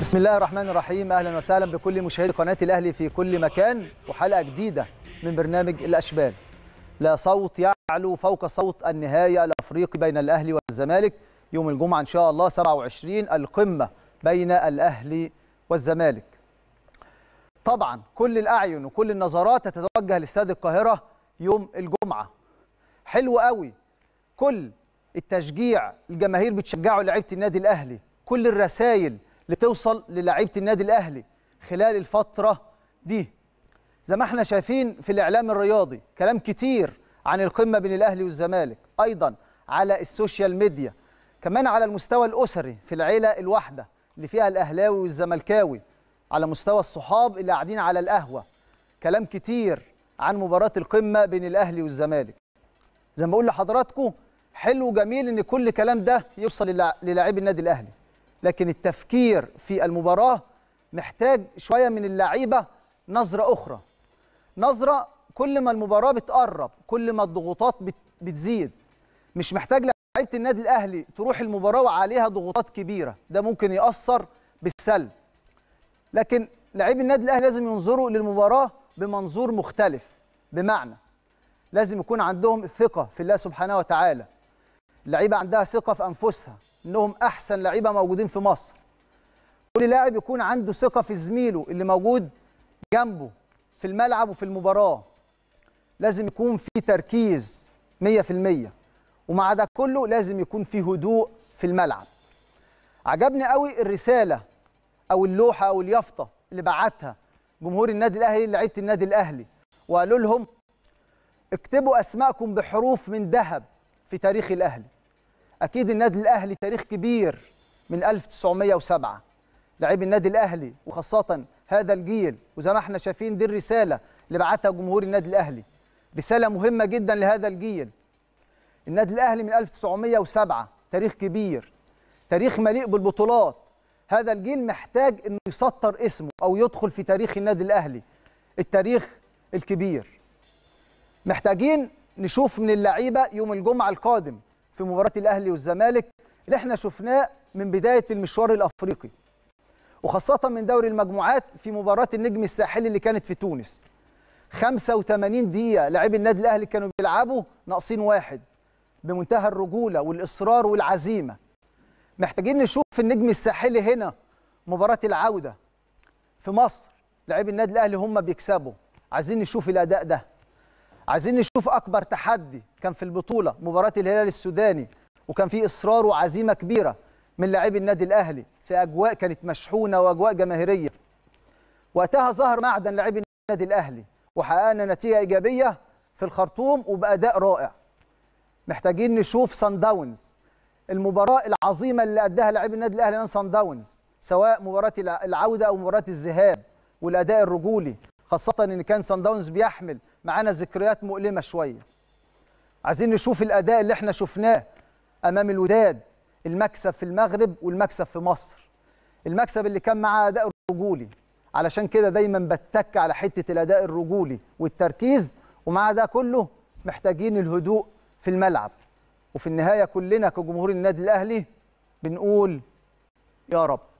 بسم الله الرحمن الرحيم اهلا وسهلا بكل مشاهدي قناه الاهلي في كل مكان وحلقه جديده من برنامج الاشبال لا صوت يعلو فوق صوت النهائي الافريقي بين الاهلي والزمالك يوم الجمعه ان شاء الله 27 القمه بين الاهلي والزمالك طبعا كل الاعين وكل النظرات تتوجه لاستاد القاهره يوم الجمعه حلو قوي كل التشجيع الجماهير بتشجعوا لعيبه النادي الاهلي كل الرسائل لتوصل للعيبة النادي الاهلي خلال الفتره دي زي ما احنا شايفين في الاعلام الرياضي كلام كتير عن القمه بين الاهلي والزمالك ايضا على السوشيال ميديا كمان على المستوى الاسري في العيله الواحده اللي فيها الاهلاوي والزملكاوي على مستوى الصحاب اللي قاعدين على القهوه كلام كتير عن مباراه القمه بين الاهلي والزمالك زي ما بقول لحضراتكم حلو وجميل ان كل كلام ده يوصل للاعبي النادي الاهلي لكن التفكير في المباراه محتاج شويه من اللعيبه نظره اخرى نظره كل ما المباراه بتقرب كل ما الضغوطات بتزيد مش محتاج لعيبه النادي الاهلي تروح المباراه وعليها ضغوطات كبيره ده ممكن ياثر بالسلب لكن لعيب النادي الاهلي لازم ينظروا للمباراه بمنظور مختلف بمعنى لازم يكون عندهم ثقه في الله سبحانه وتعالى اللعيبه عندها ثقه في انفسها انهم احسن لعيبه موجودين في مصر كل لاعب يكون عنده ثقه في زميله اللي موجود جنبه في الملعب وفي المباراه لازم يكون في تركيز 100% ومع ده كله لازم يكون في هدوء في الملعب عجبني قوي الرساله او اللوحه او اليافطه اللي بعتها جمهور النادي الاهلي لعيبه النادي الاهلي وقالوا لهم اكتبوا اسماءكم بحروف من ذهب في تاريخ الاهلي اكيد النادي الاهلي تاريخ كبير من 1907 لعيب النادي الاهلي وخاصه هذا الجيل وزي ما احنا شايفين دي الرساله اللي بعتها جمهور النادي الاهلي رساله مهمه جدا لهذا الجيل النادي الاهلي من 1907 تاريخ كبير تاريخ مليء بالبطولات هذا الجيل محتاج انه يسطر اسمه او يدخل في تاريخ النادي الاهلي التاريخ الكبير محتاجين نشوف من اللعيبه يوم الجمعه القادم في مباراه الاهلي والزمالك اللي احنا شفناه من بدايه المشوار الافريقي وخاصه من دوري المجموعات في مباراه النجم الساحلي اللي كانت في تونس 85 دقيقه لاعبي النادي الاهلي كانوا بيلعبوا ناقصين واحد بمنتهى الرجوله والاصرار والعزيمه محتاجين نشوف النجم الساحلي هنا مباراه العوده في مصر لاعبي النادي الاهلي هم بيكسبوا عايزين نشوف الاداء ده عايزين نشوف اكبر تحدي كان في البطوله مباراه الهلال السوداني وكان في اصرار وعزيمه كبيره من لاعبي النادي الاهلي في اجواء كانت مشحونه واجواء جماهيريه وقتها ظهر معدن لاعبي النادي الاهلي وحققنا نتيجه ايجابيه في الخرطوم وباداء رائع محتاجين نشوف سان داونز المباراه العظيمه اللي قدها لاعبي النادي الاهلي امام سان داونز سواء مباراه العوده او مباراه الذهاب والاداء الرجولي خاصة إن كان سان داونز بيحمل معانا ذكريات مؤلمة شوية. عايزين نشوف الأداء اللي إحنا شفناه أمام الوداد المكسب في المغرب والمكسب في مصر. المكسب اللي كان معاه أداء رجولي علشان كده دايما بتك على حتة الأداء الرجولي والتركيز ومع ده كله محتاجين الهدوء في الملعب. وفي النهاية كلنا كجمهور النادي الأهلي بنقول يا رب